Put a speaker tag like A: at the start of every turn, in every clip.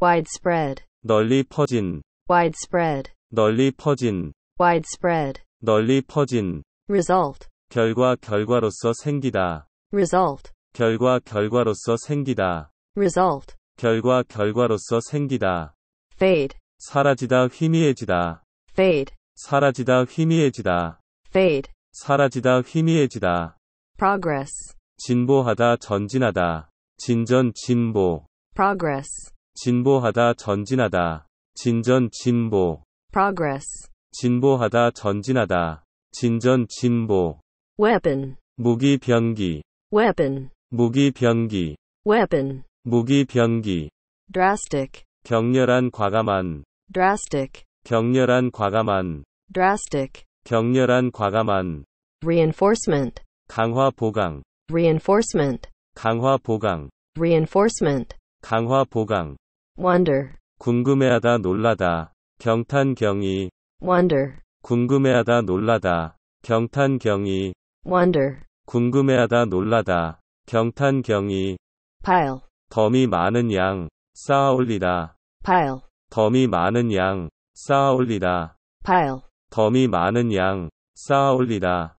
A: widespread 널리 퍼진 widespread
B: 널리 퍼진 widespread 널리 퍼진 result 결과 결과로서 생기다 result 결과 결과로서 생기다 result 결과 결과로서 생기다 fade 사라지다 희미해지다 fade 사라지다 희미해지다 fade 사라지다 희미해지다
C: progress
B: 진보하다 전진하다 진전 진보
C: progress
B: 진보하다 전진하다 진전 진보 progress 진보하다 전진하다 진전 진보 weapon 무기 병기 weapon 무기 병기
C: weapon
B: 무기 병기
C: drastic
B: 격렬한 과감한
C: drastic
B: 격렬한 과감한
C: drastic
B: 격렬한 과감한
C: reinforcement
B: 강화 보강
C: reinforcement
B: 강화 보강
C: reinforcement
B: 강화 보강 wonder 궁금해하다 놀라다 경탄경이 wonder 궁금해하다 놀라다 경탄경이 wonder 궁금해하다 놀라다 경탄경이 pile 덤이 많은 양 쌓아 올리다 pile 덤이 많은 양 쌓아 올리다 pile 덤이 많은 양 쌓아 올리다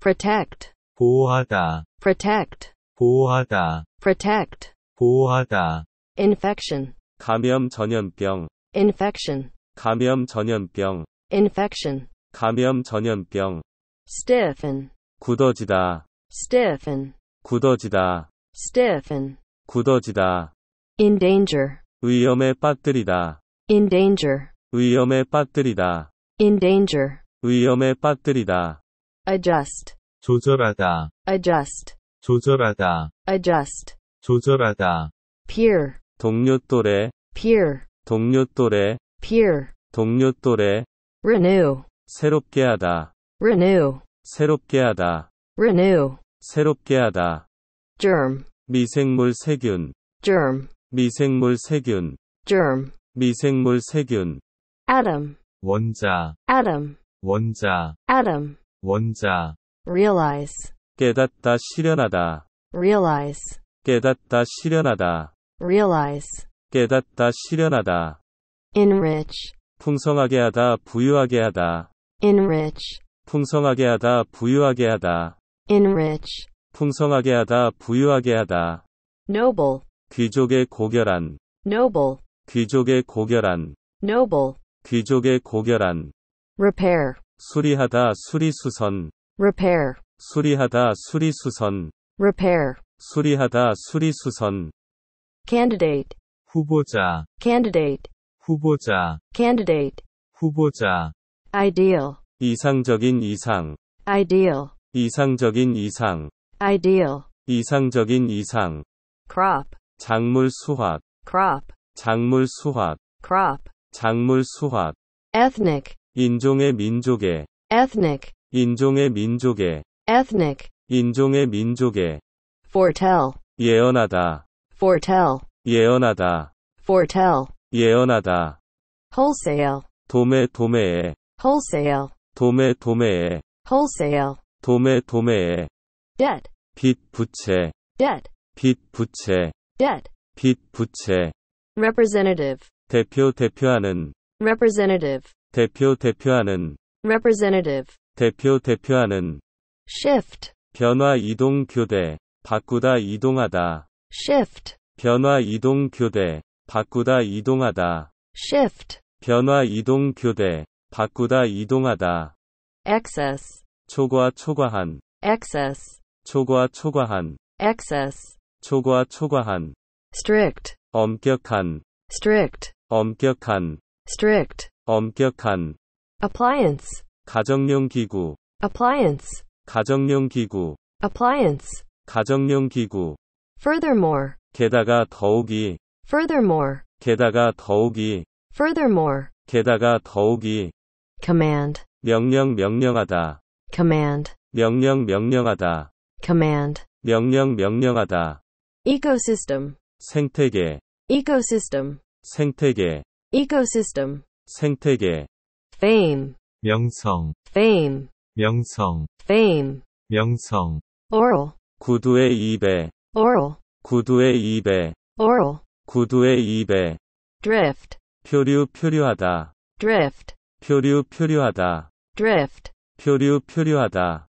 C: protect
B: 보호하다
C: protect
B: 보호하다
C: protect
B: 보호하다
C: infection
B: 감염 전염병
C: infection
B: 감염 전염병
C: infection
B: 감염 전염병
C: stiffen
B: 굳어지다
C: stiffen
B: 굳어지다
C: stiffen
B: 굳어지다
C: endanger
B: 위험에 빠뜨리다
C: endanger
B: 위험에 빠뜨리다
C: endanger
B: 위험에 빠뜨리다
C: adjust
B: 조절하다
C: adjust
B: 조절하다
C: adjust
B: 조절하다 peer 동료 또래 peer 동료 또래 peer 동료 또래 renew 새롭게 하다
C: renew
B: 새롭게 하다 renew 새롭게 하다 germ 미생물 세균 germ 미생물 세균 germ 미생물 세균 atom 원자 atom 원자 atom 원자
C: realize
B: 깨닫다 실현하다
C: realize
B: 깨닫다 실현하다
C: realize
B: 깨닫다 실현하다
C: enrich
B: 풍성하게 하다 부유하게 하다
C: enrich
B: 풍성하게 하다 부유하게 하다
C: enrich
B: 풍성하게 하다 부유하게 하다 noble 귀족의 고결한 noble 귀족의 고결한 noble 귀족의 고결한 repair 수리하다 수리수선 repair 수리하다 수리수선 repair 수리하다 수리수선
C: candidate
B: 후보자
C: candidate
B: 후보자
C: candidate
B: 후보자 ideal 이상적인 이상
C: ideal
B: 이상적인 이상
C: ideal
B: 이상적인 이상 crop 작물 수확 crop 작물 수확 crop 작물 수확 ethnic 인종의 민족의 ethnic 인종의 민족의 ethnic 인종의 민족의
C: foretell
B: 예언하다
C: foretell
B: 예언하다
C: foretell
B: 예언하다
C: wholesale
B: 도매 도매에
C: wholesale
B: 도매 도매에
C: wholesale
B: 도매 도매에 debt 빚 부채 debt 빚 부채 debt 빚 부채
C: representative
B: 대표 대표하는
C: representative
B: 대표 대표하는
C: representative
B: 대표 대표하는
C: shift
B: 변화 이동 교대 바꾸다 이동하다
C: shift
B: 변화 이동 교대 바꾸다 이동하다
C: shift
B: 변화 이동 교대 바꾸다 이동하다
C: excess
B: 초과 초과한
C: excess
B: 초과 초과한
C: excess
B: 초과 초과한 strict 엄격한 strict 엄격한 strict 엄격한 appliance 가정용 기구 appliance 가정용 기구 appliance 가정용 기구
C: Furthermore.
B: 게다가 더욱이.
C: Furthermore.
B: 게다가 더욱이.
C: Furthermore.
B: 게다가 더욱이.
C: Command.
B: 명령 명령하다.
C: Command.
B: 명령 명령하다.
C: Command.
B: 명령 명령하다.
C: Ecosystem.
B: 생태계.
C: Ecosystem.
B: 생태계.
C: Ecosystem.
B: 생태계. Fame. 명성. Fame. 명성. Fame. 명성. Oral. 구두의 입에. oral 구두의 입에 oral 구두의 입에 drift 표류 표류하다 drift 표류 표류하다 drift 표류 표류하다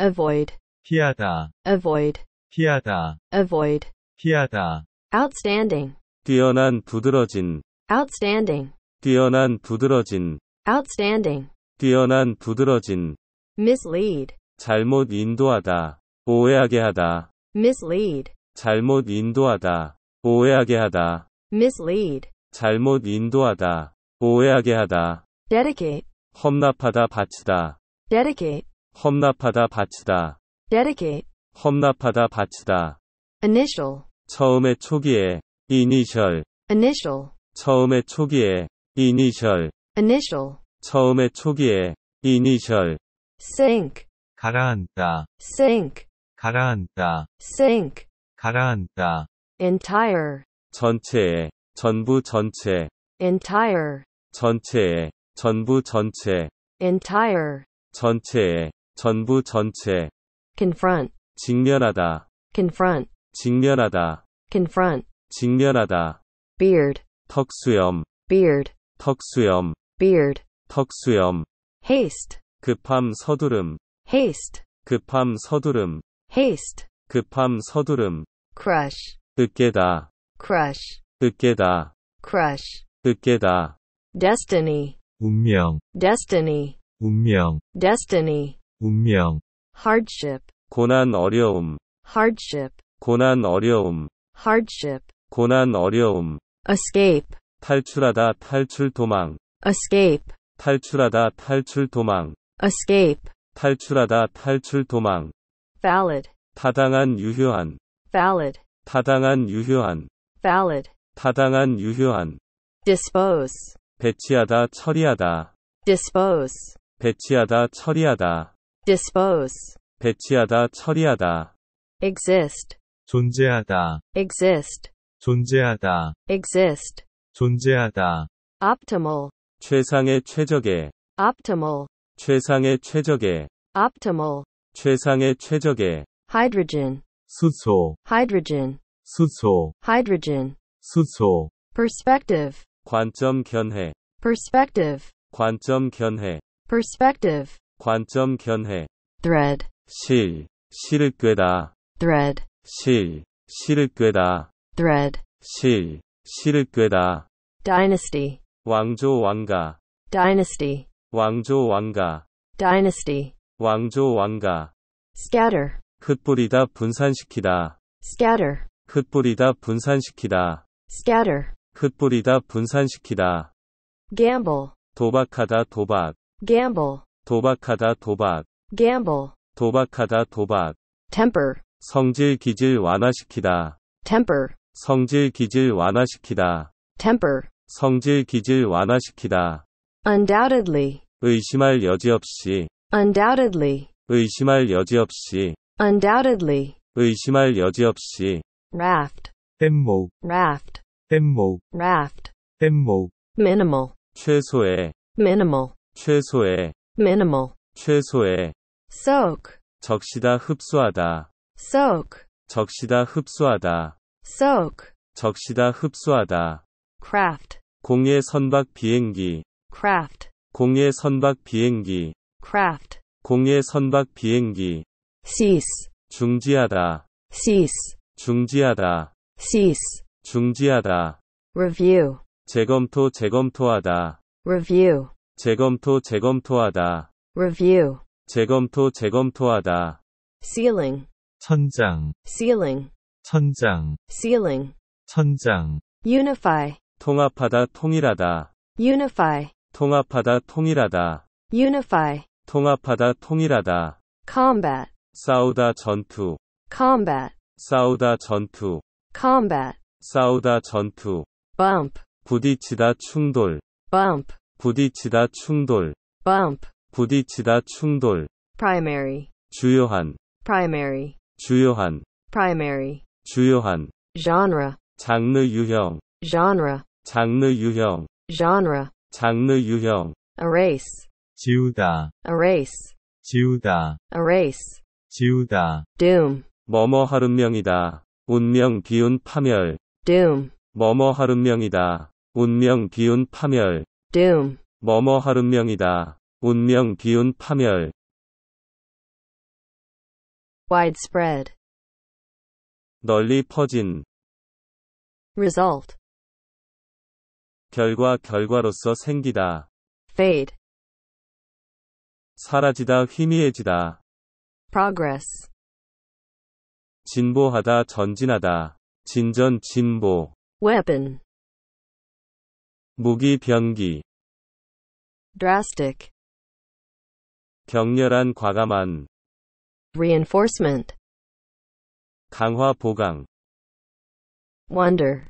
B: avoid 피하다 avoid 피하다 avoid 피하다
C: outstanding
B: 뛰어난 부드러진
C: outstanding
B: 뛰어난 부드러진
C: outstanding
B: 뛰어난 부드러진
C: mislead
B: 잘못 인도하다 오해하게 하다.
C: mislead.
B: 잘못 인도하다. 오해하게 하다.
C: mislead.
B: 잘못 인도하다. 오해하게 하다. dedicate. 험납하다 바치다. dedicate. 험납하다 바치다. dedicate. 험납하다 바치다.
C: initial.
B: 처음에 초기에 initial.
C: initial.
B: 처음에 초기에 initial.
C: initial.
B: 처음에 초기에 initial.
C: sink.
B: 가라앉다.
C: sink.
B: 가라앉다
C: sink
B: 가라앉다
C: entire
B: 전체에 전부 전체
C: entire
B: 전체에 전부 전체
C: entire
B: 전체에 전부 전체 confront 직면하다 confront 직면하다 confront 직면하다 beard 턱수염 beard 턱수염 beard 턱수염 haste 급함 서두름 haste 급함 서두름 haste, 급함 서두름, crush, 으깨다, crush, 으깨다, crush, 으깨다,
C: destiny, 운명, destiny, 운명, destiny,
B: 운명,
C: hardship,
B: 고난 어려움, hardship, 고난 어려움, hardship, 고난 어려움, escape, 탈출하다 탈출 도망, escape, 탈출하다 탈출 도망, escape, 탈출하다 탈출 도망, valid 타당한 유효한 valid 타당한 유효한 valid 타당한 유효한
C: dispose
B: 배치하다 처리하다
C: dispose
B: 배치하다 처리하다
C: dispose
B: 배치하다 처리하다
C: exist
B: 존재하다
C: exist
B: 존재하다
C: exist
B: 존재하다
C: optimal
B: 최상의 최적의
C: optimal
B: 최상의 최적의
C: optimal
B: 최상의 최적의
C: hydrogen
B: 수소
C: hydrogen
B: 수소
C: hydrogen
B: 수소
C: perspective
B: 관점 견해
C: perspective
B: 관점 견해
C: perspective
B: 관점 견해 thread 실 실을 꿰다 thread 실 실을 꿰다 thread 실 실을 꿰다 dynasty 왕조 왕가
C: dynasty
B: 왕조 왕가
C: dynasty
B: 왕조 왕가 scatter 흩뿌리다 분산시키다 scatter 흩뿌리다 분산시키다 scatter 흩뿌리다 분산시키다 gamble 도박하다 도박 gamble 도박하다 도박 gamble 도박하다 도박 temper 성질 기질 완화시키다 temper 성질 기질 완화시키다 temper 성질 기질 완화시키다
C: undoubtedly
B: 의심할 여지 없이
C: undoubtedly
B: 의심할 여지 없이
C: undoubtedly
B: 의심할 여지 없이 raft 뗏목 raft 뗏목 raft 뗏목 minimal 최소의 minimal 최소의 minimal 최소의
C: soak
B: 적시다 흡수하다
C: soak
B: 적시다 흡수하다
C: soak
B: 적시다 흡수하다 craft 공예 선박 비행기 craft 공예 선박 비행기 aircraft. 공예 선박 비행기. cease. 중지하다. cease. 중지하다. cease. 중지하다.
C: review.
B: 재검토 재검토하다.
C: review.
B: 재검토 재검토하다.
C: review.
B: 재검토 재검토하다.
C: ceiling.
B: 천장.
C: ceiling.
B: 천장.
C: ceiling.
B: 천장.
C: unify.
B: 통합하다 통일하다.
C: unify.
B: 통합하다 통일하다.
C: unify.
B: 통합하다 통일하다
C: combat
B: 싸우다 전투
C: combat
B: 싸우다 전투
C: combat
B: 싸우다 전투 bump 부딪히다 충돌 bump 부딪히다 충돌 bump 부딪히다 충돌
C: primary
B: 주요한
C: primary
B: 주요한
C: primary
B: 주요한 genre 장르 유형 genre 장르 유형 genre 장르 유형
C: erase
B: 지우다
C: erase
B: 지우다
C: erase
B: 지우다 doom 뭐뭐 하름명이다 운명 비운 파멸 doom 뭐뭐 하름명이다 운명 비운 파멸 doom 뭐뭐 하름명이다 운명 비운 파멸
A: widespread 널리 퍼진 result 결과 결과로서 생기다 fade 사라지다 희미해지다. progress 진보하다 전진하다. 진전 진보. weapon 무기 변기. drastic 격렬한 과감한. reinforcement 강화 보강. wonder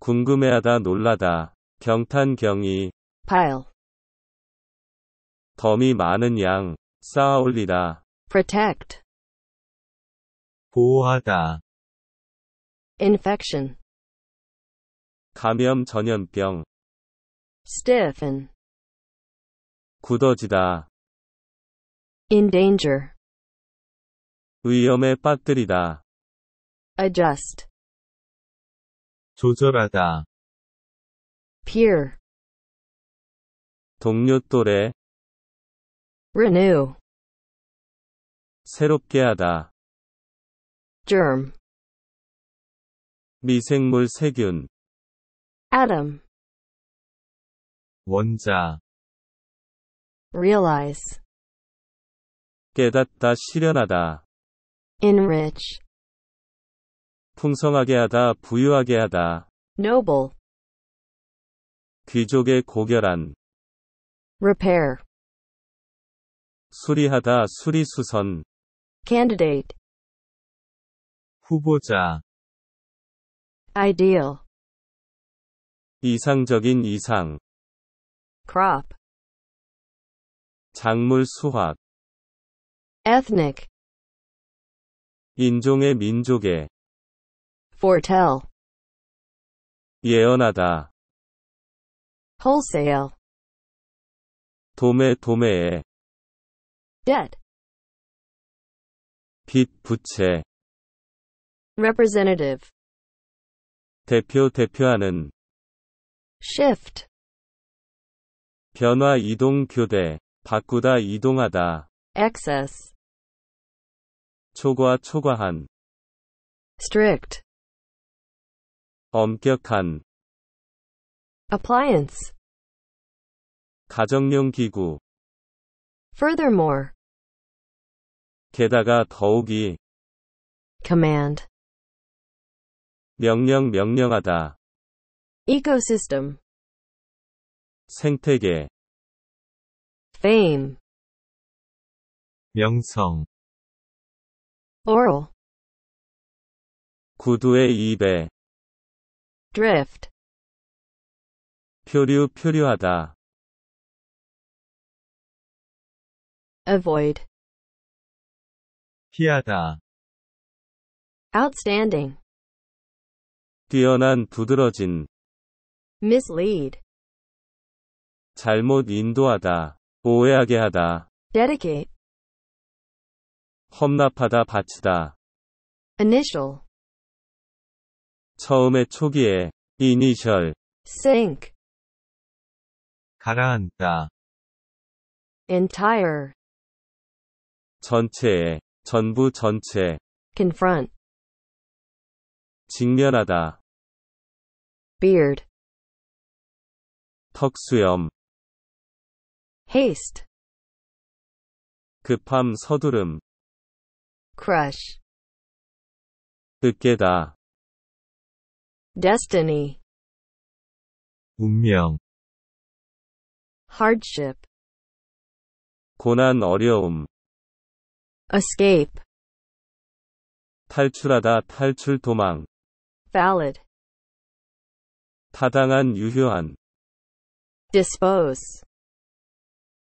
A: 궁금해하다 놀라다. 경탄 경이. pile 덤이 많은 양, 쌓아 올리다. protect, 보호하다, infection, 감염 전염병, stiffen, 굳어지다, endanger, 위험에 빠뜨리다, adjust, 조절하다, peer, 동료 또래, renew 새롭게 하다 germ 미생물 세균 atom 원자 realize 깨닫다 실현하다 enrich 풍성하게 하다 부유하게 하다 noble 귀족의 고결한 repair 수리하다 수리수선 candidate 후보자 ideal 이상적인 이상 crop 작물 수확 ethnic 인종의 민족의 foretell 예언하다 wholesale 도매 도매에 debt 빚 부채 representative 대표 대표하는 shift
B: 변화 이동 교대 바꾸다 이동하다
A: excess
B: 초과 초과한
A: strict 엄격한 appliance 가정용 기구 Furthermore. 게다가 더욱이 command 명령 명령하다 ecosystem 생태계 fame 명성 oral 구두의 입에 drift 표류 표류하다 avoid 피하다 outstanding 뛰어난 부드러진. mislead 잘못 인도하다 오해하게 하다 dedicate 험납하다 바치다 initial 처음에 초기에 initial sink 가라앉다 entire 전체에, 전부 전체. confront. 직면하다. beard. 턱수염. haste. 급함 서두름. crush. 으깨다. destiny. 운명. hardship. 고난 어려움. escape 탈출하다 탈출 도망 valid 타당한 유효한 dispose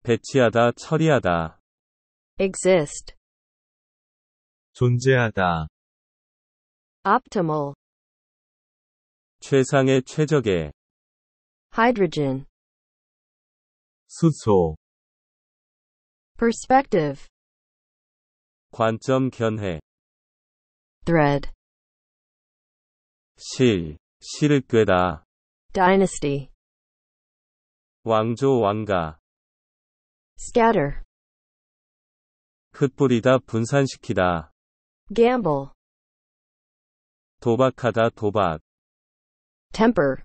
A: 배치하다 처리하다 exist 존재하다 optimal 최상의 최적의 hydrogen 수소 perspective 관점 견해 thread 실, 실을 꿰다 dynasty 왕조 왕가 scatter 흩뿌리다 분산시키다 gamble 도박하다 도박 temper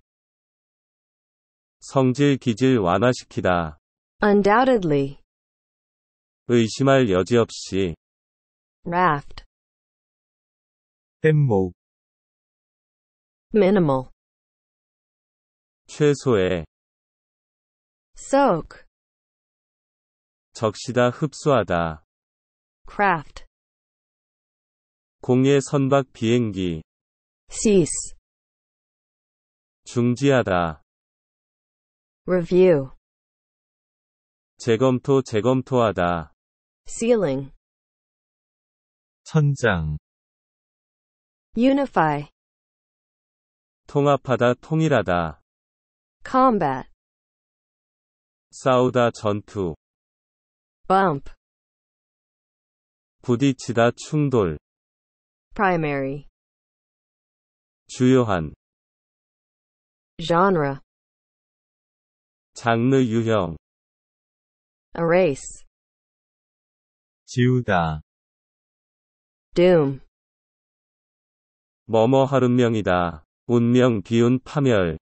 A: 성질 기질 완화시키다 undoubtedly 의심할 여지 없이 raft 뗏목 minimal 최소의 soak 적시다 흡수하다 craft 공예 선박 비행기 cease 중지하다 review 재검토 재검토하다 sealing 선장 unify 통합하다 통일하다 combat 싸우다 전투 bump 부딪히다 충돌 primary 주요한 genre 장르 유형 erase 지우다 doom.
B: 뭐뭐 하름명이다. 운명, 기운, 파멸.